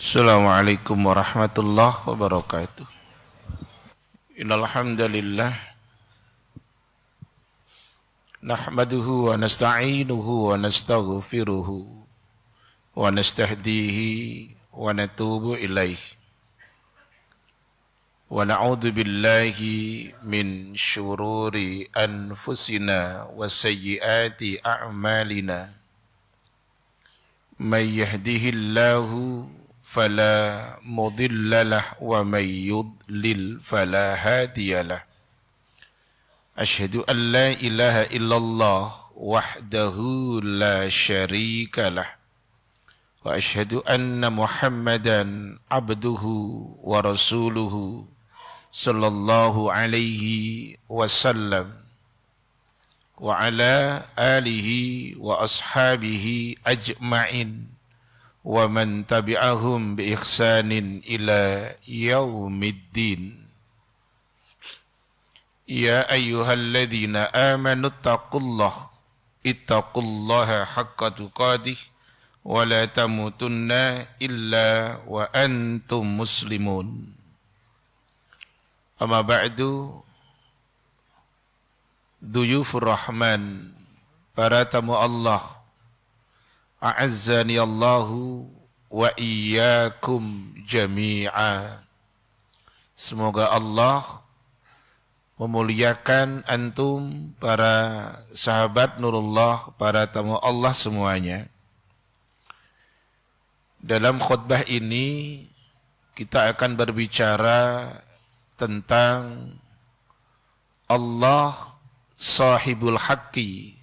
Assalamualaikum warahmatullahi wabarakatuh. Innal hamdalillah nahmaduhu wa nasta'inuhu wa nastaghfiruhu wa nastahdihi wa natubu ilaih. Wa na'udzu billahi min syururi anfusina wa sayyiati a'malina. May yahdihillahu فلا مضل له ومن يضلل فلا هادي له أشهد أن لا إله إلا الله وحده لا شريك له وأشهد أن محمدا عبده ورسوله صلى الله عليه وسلم وعلى آله وأصحابه أجمعين ومن تبعهم بإحسان إلى يوم الدين يا أيها الذين آمنوا اتقوا الله اتقوا الله حق تقاته ولا تموتن إلا وأنتم مسلمون أما بعد ضيوف الرحمن para tamu Allah A'azzani Allahu wa iyyakum jami'a. Semoga Allah memuliakan antum para sahabat Nurullah, para tamu Allah semuanya. Dalam khutbah ini kita akan berbicara tentang Allah sahibul haqqi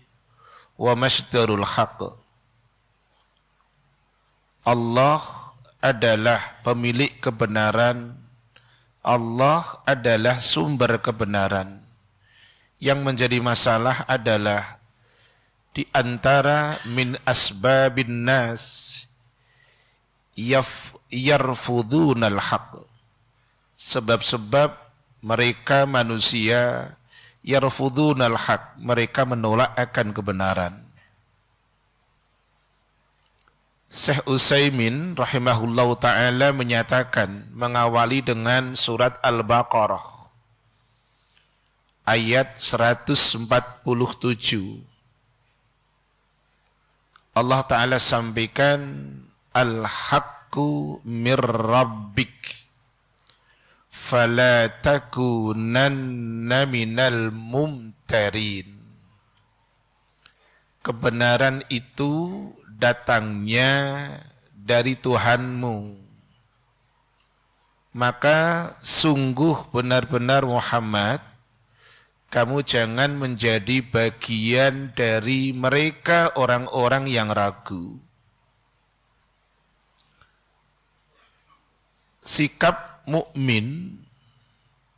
wa masdarul haqq Allah adalah pemilik kebenaran. Allah adalah sumber kebenaran. Yang menjadi masalah adalah di antara min asbabin nas yarfudu yarfudunal haq. Sebab-sebab mereka manusia yarfudunal haq. Mereka menolak akan kebenaran Syekh Utsaimin rahimahullahu taala menyatakan mengawali dengan surat Al-Baqarah ayat 147. Allah taala sampaikan al-haqqu mir rabbik fala takunanna minal mumtarin. Kebenaran itu datangnya dari Tuhanmu maka sungguh benar-benar Muhammad kamu jangan menjadi bagian dari mereka orang-orang yang ragu sikap mukmin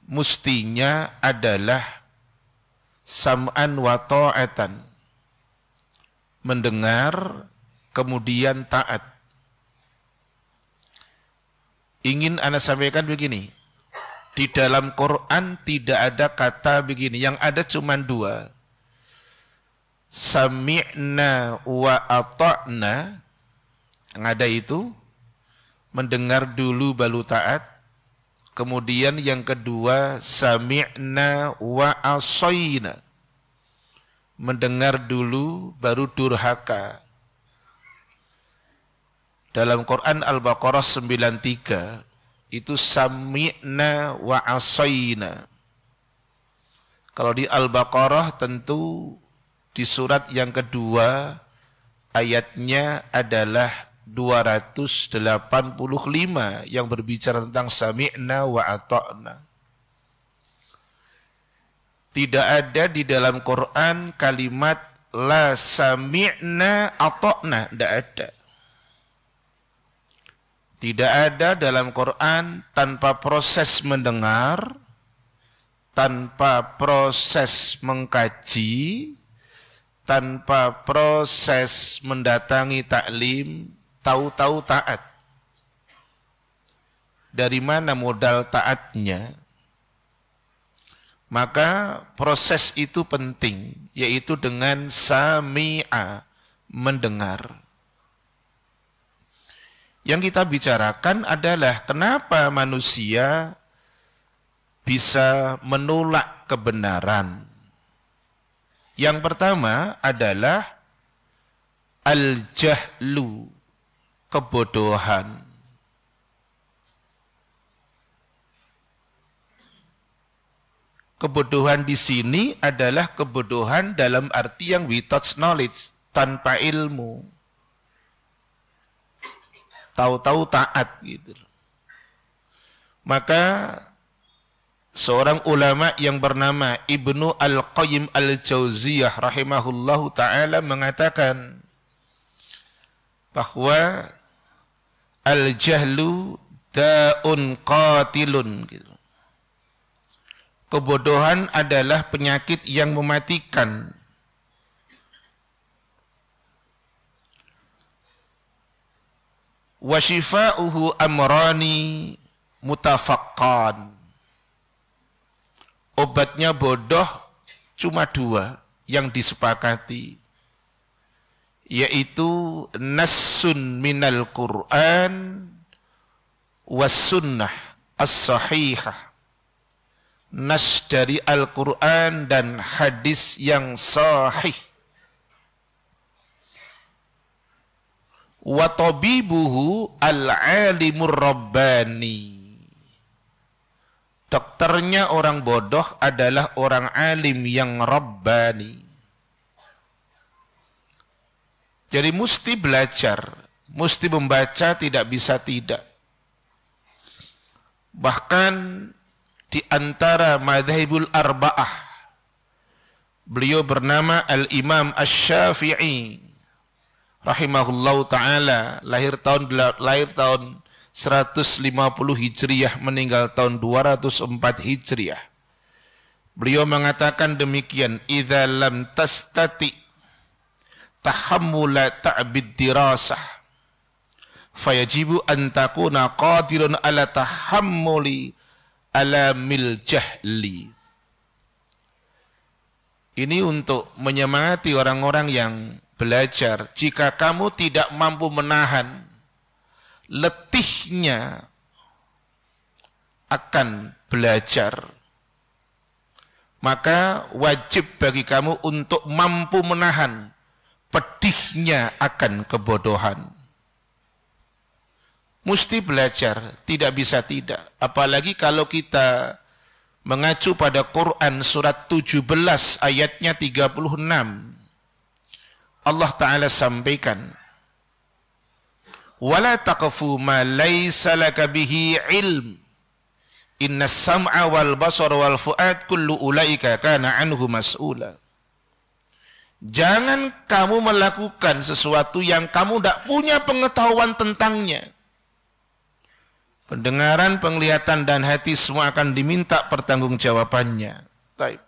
mustinya adalah sam'an wa ta'atan mendengar kemudian taat. Ingin Anda sampaikan begini, di dalam Quran tidak ada kata begini, yang ada cuma dua. Sami'na wa ata'na, yang ada itu, mendengar dulu balu taat, kemudian yang kedua, sami'na wa asoyna, mendengar dulu baru durhaka, dalam Quran Al-Baqarah 93 itu sami'na wa asayna. Kalau di Al-Baqarah tentu di surat yang kedua ayatnya adalah 285 yang berbicara tentang sami'na wa ata'na. Tidak ada di dalam Quran kalimat la sami'na ata'na, tidak ada. Tidak ada dalam Quran tanpa proses mendengar, tanpa proses mengkaji, tanpa proses mendatangi taklim, tahu-tahu taat. Dari mana modal taatnya? Maka proses itu penting, yaitu dengan sami'a, mendengar. Yang kita bicarakan adalah kenapa manusia bisa menolak kebenaran. Yang pertama adalah al-jahlu, kebodohan. Kebodohan di sini adalah kebodohan dalam arti yang without knowledge, tanpa ilmu tahu-tahu taat gitu. Maka seorang ulama yang bernama Ibnu Al-Qayyim Al-Jauziyah rahimahullahu taala mengatakan bahwa al-jahlu daun qatilun gitu. Kebodohan adalah penyakit yang mematikan. wa shifa'uhu amrani mutafaqqan obatnya bodoh cuma dua yang disepakati yaitu nassun minal Qur'an was sunnah as-sahihah nas dari Al-Qur'an dan hadis yang sahih wa tabibuhu al-alimur rabbani. Dokternya orang bodoh adalah orang alim yang rabbani. Jadi mesti belajar, mesti membaca tidak bisa tidak. Bahkan di antara madhabul arba'ah, beliau bernama Al-Imam Ash-Syafi'i, rahimahullahu taala lahir tahun lahir tahun 150 Hijriah meninggal tahun 204 Hijriah. Beliau mengatakan demikian, "Idza lam tastati tahammula ta'bid dirasah fayajibu an takuna qadirun ala tahammuli ala mil jahli." Ini untuk menyemangati orang-orang yang belajar, jika kamu tidak mampu menahan letihnya akan belajar, maka wajib bagi kamu untuk mampu menahan pedihnya akan kebodohan. Mesti belajar, tidak bisa tidak. Apalagi kalau kita mengacu pada Quran surat 17 ayatnya 36 Allah Ta'ala sampaikan, وَلَا تَقَفُوا مَا لَيْسَ ilm, inna عِلْمٍ إِنَّ السَّمْعَ وَالْبَصَرَ وَالْفُؤَادْ كُلُّ أُولَئِكَ كَانَ عَنْهُ مَسْئُولًا Jangan kamu melakukan sesuatu yang kamu tidak punya pengetahuan tentangnya. Pendengaran, penglihatan, dan hati semua akan diminta pertanggungjawabannya. Taib.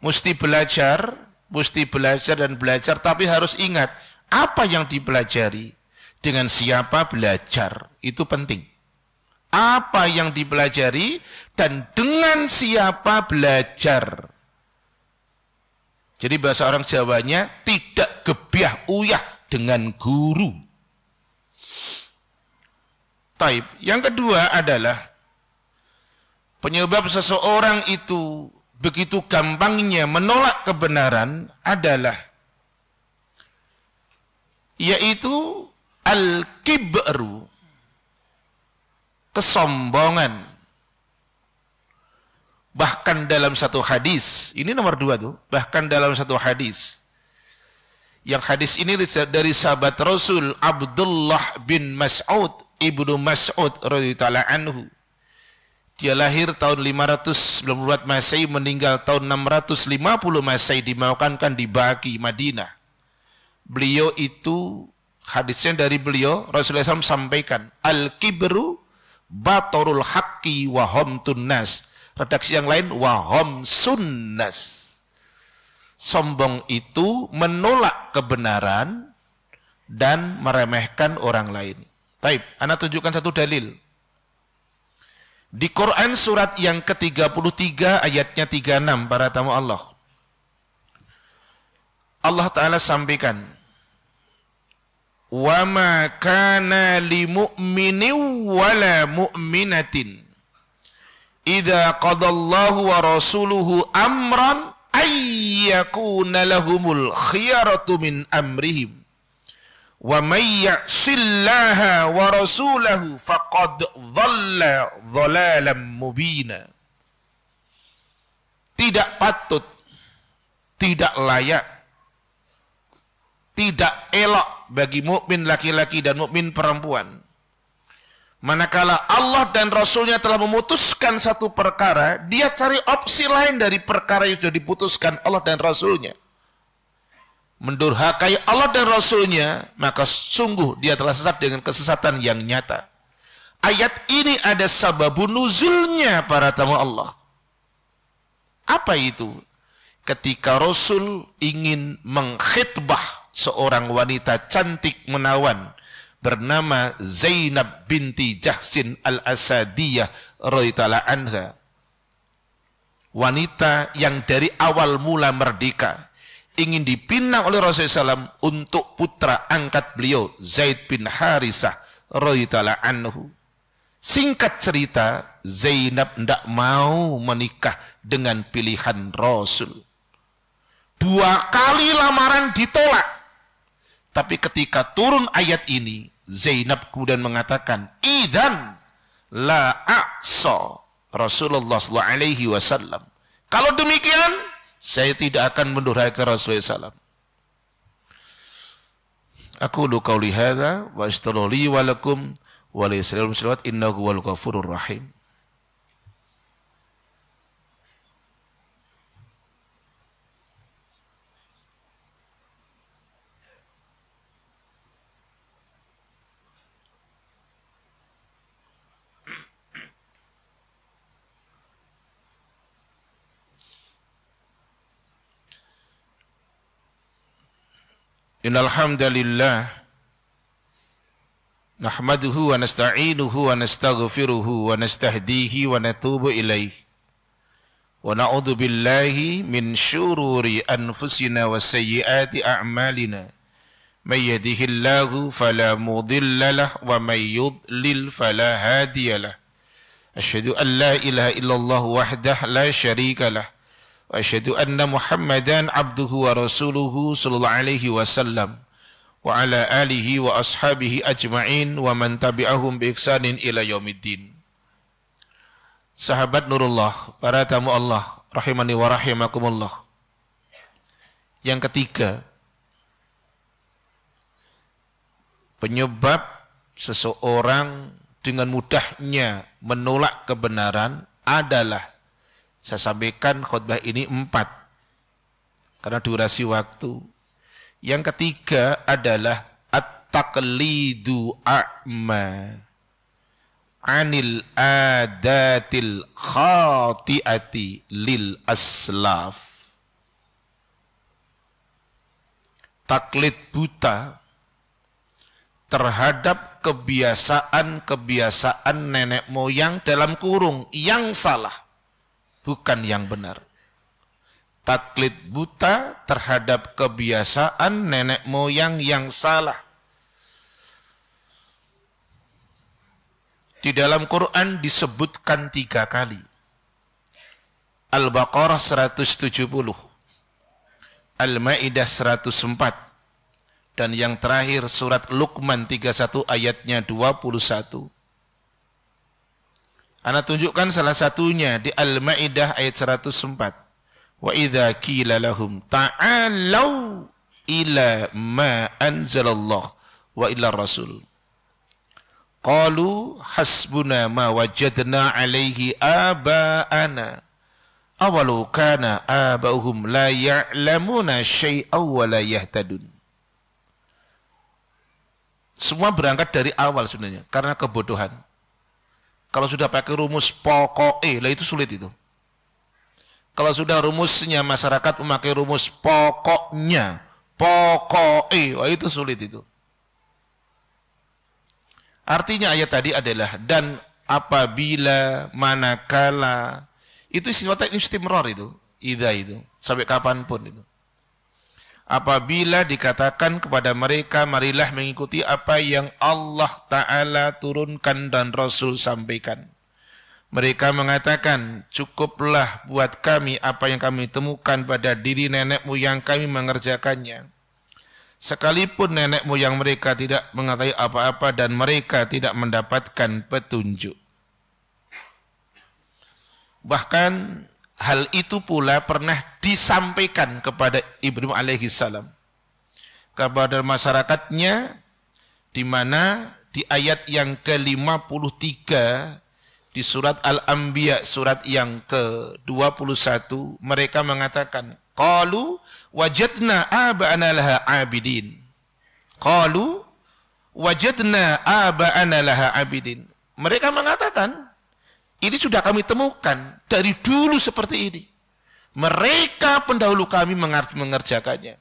Mesti belajar mesti belajar dan belajar, tapi harus ingat apa yang dipelajari, dengan siapa belajar, itu penting. Apa yang dipelajari dan dengan siapa belajar. Jadi bahasa orang Jawanya tidak gebiah uyah dengan guru. Taib. Yang kedua adalah penyebab seseorang itu begitu gampangnya menolak kebenaran adalah yaitu al-kibru kesombongan bahkan dalam satu hadis ini nomor dua tuh bahkan dalam satu hadis yang hadis ini dari sahabat Rasul Abdullah bin Mas'ud ibnu Mas'ud radhiyallahu anhu dia lahir tahun 594 Masehi, meninggal tahun 650 Masehi, dimakamkan di Baki, Madinah. Beliau itu, hadisnya dari beliau, Rasulullah SAW sampaikan, Al-Kibru batorul hakki wahom tunas. Redaksi yang lain, wahom sunnas. Sombong itu menolak kebenaran dan meremehkan orang lain. Taib, anak tunjukkan satu dalil. Di Quran surat yang ke-33 ayatnya 36 para tamu Allah. Allah taala sampaikan Wa kana li mu'minin wa la mu'minatin idza wa rasuluhu amran ayyakuna lahumul khiyaratu min amrihim wa may yasillaha wa rasulahu faqad dhalla dhalalan mubina tidak patut tidak layak tidak elok bagi mukmin laki-laki dan mukmin perempuan manakala Allah dan Rasulnya telah memutuskan satu perkara dia cari opsi lain dari perkara yang sudah diputuskan Allah dan Rasulnya mendurhakai Allah dan Rasulnya, maka sungguh dia telah sesat dengan kesesatan yang nyata. Ayat ini ada sebab nuzulnya para tamu Allah. Apa itu? Ketika Rasul ingin mengkhitbah seorang wanita cantik menawan bernama Zainab binti Jahsin al-Asadiyah Raitala anha. Wanita yang dari awal mula merdeka ingin dipinang oleh Rasulullah SAW untuk putra angkat beliau Zaid bin Harisah Raitala anhu. Singkat cerita, Zainab tidak mau menikah dengan pilihan Rasul. Dua kali lamaran ditolak. Tapi ketika turun ayat ini, Zainab kemudian mengatakan, "Idan la aqsa Rasulullah SAW. Kalau demikian, saya tidak akan mendurhaka Rasulullah SAW. Aku lu kauli hadza wa astaghfiru li wa lakum wa innahu wal ghafurur rahim. إن الحمد لله نحمده ونستعينه ونستغفره ونستهديه ونتوب إليه ونعوذ بالله من شرور أنفسنا وسيئات أعمالنا من يهده الله فلا مضل له ومن يضلل فلا هادي له أشهد أن لا إله إلا الله وحده لا شريك له وأشهد أن محمدا عبده ورسوله صلى الله عليه وسلم وعلى آله وأصحابه أجمعين ومن تبعهم بإحسان إلى يوم الدين Sahabat Nurullah, para tamu Allah, rahimani wa rahimakumullah. Yang ketiga, penyebab seseorang dengan mudahnya menolak kebenaran adalah saya sampaikan khutbah ini empat. Karena durasi waktu. Yang ketiga adalah at-taqlidu a'ma anil adatil khati'ati lil aslaf. Taklid buta terhadap kebiasaan-kebiasaan nenek moyang dalam kurung yang salah bukan yang benar. Taklid buta terhadap kebiasaan nenek moyang yang salah. Di dalam Quran disebutkan tiga kali. Al-Baqarah 170. Al-Ma'idah 104. Dan yang terakhir surat Luqman 31 ayatnya 21. Ana tunjukkan salah satunya di Al-Maidah ayat 104. Wa idza qila lahum ta'alau ila ma anzalallah wa ila rasul. Qalu hasbuna ma wajadna alaihi aba'ana. Awalu kana aba'uhum la ya'lamuna syai'aw wa la yahtadun. Semua berangkat dari awal sebenarnya karena kebodohan. Kalau sudah pakai rumus pokok e lah itu sulit itu. Kalau sudah rumusnya masyarakat memakai rumus pokoknya, pokok e wah itu sulit itu. Artinya ayat tadi adalah dan apabila manakala itu sifatnya istimrar itu, ida itu sampai kapanpun itu apabila dikatakan kepada mereka marilah mengikuti apa yang Allah taala turunkan dan Rasul sampaikan. Mereka mengatakan, cukuplah buat kami apa yang kami temukan pada diri nenek moyang kami mengerjakannya. Sekalipun nenek moyang mereka tidak mengetahui apa-apa dan mereka tidak mendapatkan petunjuk. Bahkan Hal itu pula pernah disampaikan kepada Ibrahim alaihi salam kepada masyarakatnya di mana di ayat yang ke-53 di surat Al-Anbiya surat yang ke-21 mereka mengatakan qalu wajadna aba'ana laha abidin qalu wajadna aba'ana laha abidin mereka mengatakan ini sudah kami temukan dari dulu seperti ini. Mereka pendahulu kami mengerjakannya.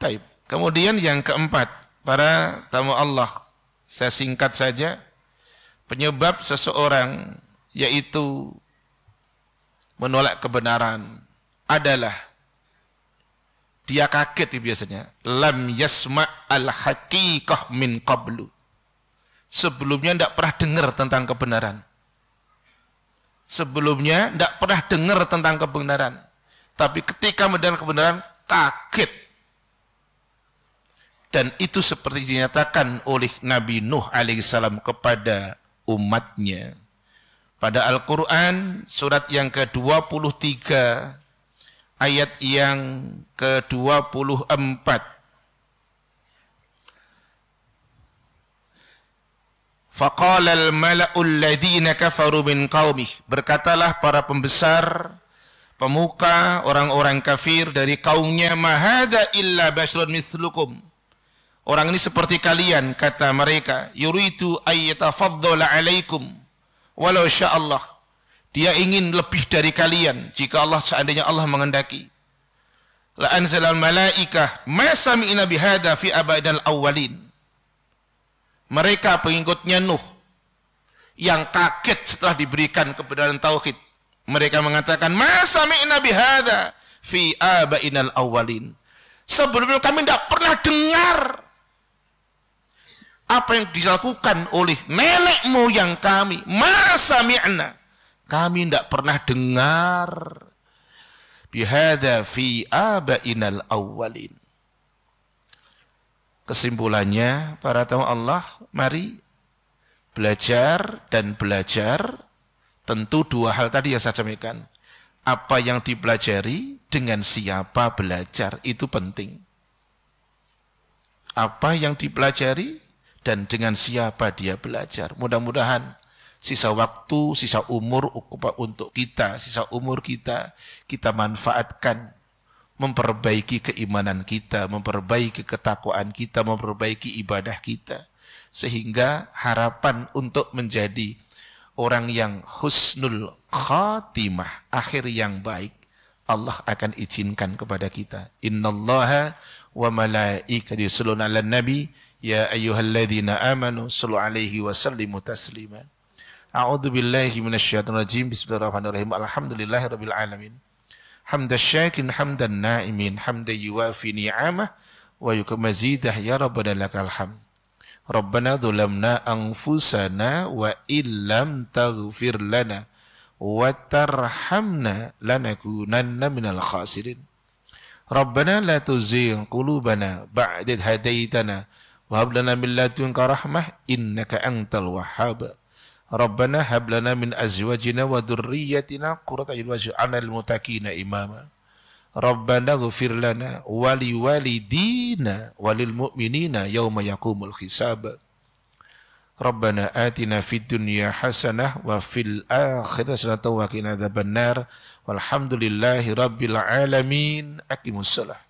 Taib. Kemudian yang keempat, para tamu Allah, saya singkat saja, penyebab seseorang yaitu menolak kebenaran adalah dia kaget biasanya lam yasma al haqiqah min qablu sebelumnya tidak pernah dengar tentang kebenaran. Sebelumnya tidak pernah dengar tentang kebenaran. Tapi ketika mendengar kebenaran, kaget. Dan itu seperti dinyatakan oleh Nabi Nuh alaihissalam kepada umatnya. Pada Al-Quran surat yang ke-23 ayat yang ke-24 Faqala al-mala'ul ladina kafaru min qaumih. Berkatalah para pembesar, pemuka, orang-orang kafir dari kaumnya, mahada illa basyrun mislukum. Orang ini seperti kalian, kata mereka. Yuritu ayyatafaddala alaikum. Walau Allah. Dia ingin lebih dari kalian. Jika Allah seandainya Allah mengendaki. La anzalal malaikah. Ma sami'ina bihada fi abadal awwalin. Mereka pengikutnya Nuh yang kaget setelah diberikan kebenaran tauhid. Mereka mengatakan, "Masa mi'na bihada fi abainal awalin. Sebelum kami tidak pernah dengar apa yang dilakukan oleh nenek moyang kami. Masa mi'na. Kami tidak pernah dengar bihada fi abainal awalin. Kesimpulannya, para tamu Allah, mari belajar dan belajar tentu dua hal tadi yang saya sampaikan. Apa yang dipelajari dengan siapa belajar itu penting. Apa yang dipelajari dan dengan siapa dia belajar. Mudah-mudahan sisa waktu, sisa umur untuk kita, sisa umur kita, kita manfaatkan memperbaiki keimanan kita, memperbaiki ketakwaan kita, memperbaiki ibadah kita. Sehingga harapan untuk menjadi orang yang husnul khatimah, akhir yang baik, Allah akan izinkan kepada kita. Innallaha wa malaikati yusalluna ala nabi ya ayyuhalladzina amanu sulu 'alaihi wa sallimu tasliman. A'udzu billahi minasy syaithanir rajim. Bismillahirrahmanirrahim. Alhamdulillahirabbil alamin. حمد الشاكرين حمد النائمين حمد يوافي نعمه ويك مزيده يا ربنا لك الحمد ربنا ظلمنا أنفسنا وإن لم تغفر لنا وترحمنا لنكونن من الخاسرين ربنا لا تزيغ قلوبنا بعد هديتنا وهب لنا من لدنك رحمة إنك أنت الوهاب ربنا هب لنا من أزواجنا وذريتنا قرة أعين واجعلنا للمتقين إماما ربنا اغفر لنا ولوالدينا وللمؤمنين يوم يقوم الحساب ربنا آتنا في الدنيا حسنة وفي الآخرة حسنة وقنا عذاب النار والحمد لله رب العالمين أقم الصلاة